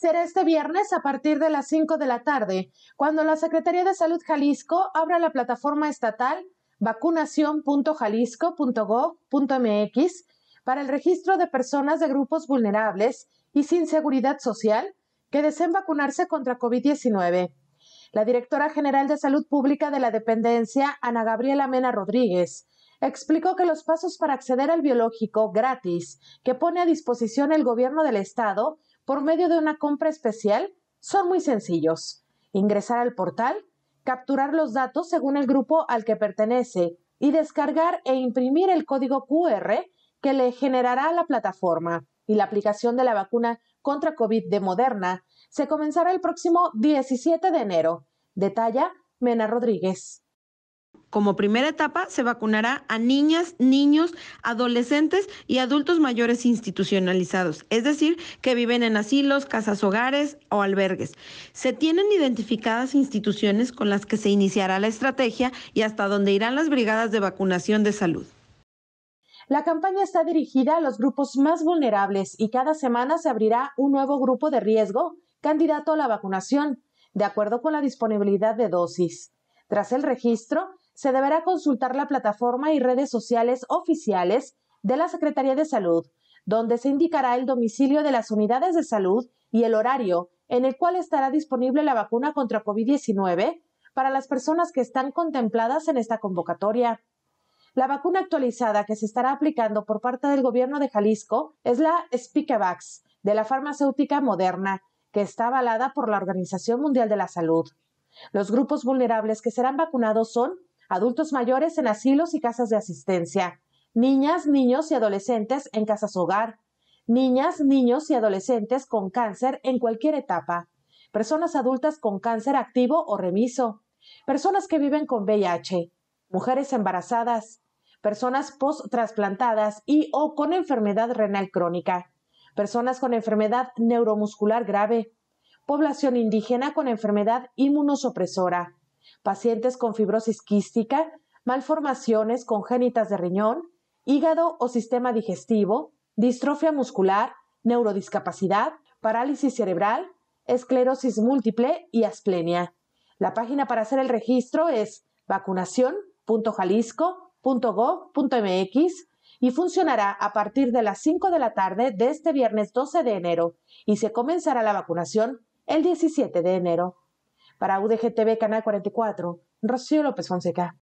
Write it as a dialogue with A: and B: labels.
A: será este viernes a partir de las 5 de la tarde, cuando la Secretaría de Salud Jalisco abra la plataforma estatal vacunación.jalisco.gov.mx para el registro de personas de grupos vulnerables y sin seguridad social que deseen vacunarse contra COVID-19. La directora general de Salud Pública de la dependencia, Ana Gabriela Mena Rodríguez, explicó que los pasos para acceder al biológico gratis que pone a disposición el gobierno del Estado por medio de una compra especial son muy sencillos. Ingresar al portal, capturar los datos según el grupo al que pertenece y descargar e imprimir el código QR que le generará la plataforma y la aplicación de la vacuna contra COVID de Moderna se comenzará el próximo 17 de enero. Detalla
B: Mena Rodríguez. Como primera etapa, se vacunará a niñas, niños, adolescentes y adultos mayores institucionalizados, es decir, que viven en asilos, casas hogares o albergues. Se tienen identificadas instituciones con las que se iniciará la estrategia y hasta dónde irán las brigadas de vacunación de salud.
A: La campaña está dirigida a los grupos más vulnerables y cada semana se abrirá un nuevo grupo de riesgo candidato a la vacunación, de acuerdo con la disponibilidad de dosis. Tras el registro, se deberá consultar la plataforma y redes sociales oficiales de la Secretaría de Salud, donde se indicará el domicilio de las unidades de salud y el horario en el cual estará disponible la vacuna contra COVID-19 para las personas que están contempladas en esta convocatoria. La vacuna actualizada que se estará aplicando por parte del gobierno de Jalisco es la Spikevax de la farmacéutica Moderna, que está avalada por la Organización Mundial de la Salud. Los grupos vulnerables que serán vacunados son adultos mayores en asilos y casas de asistencia, niñas, niños y adolescentes en casas hogar, niñas, niños y adolescentes con cáncer en cualquier etapa, personas adultas con cáncer activo o remiso, personas que viven con VIH, mujeres embarazadas, personas post-trasplantadas y o con enfermedad renal crónica, personas con enfermedad neuromuscular grave, población indígena con enfermedad inmunosupresora, pacientes con fibrosis quística, malformaciones congénitas de riñón, hígado o sistema digestivo, distrofia muscular, neurodiscapacidad, parálisis cerebral, esclerosis múltiple y asplenia. La página para hacer el registro es vacunación.jalisco.gov.mx y funcionará a partir de las 5 de la tarde de este viernes 12 de enero y se comenzará la vacunación el 17 de enero, para UDGTV Canal 44, Rocío López Fonseca.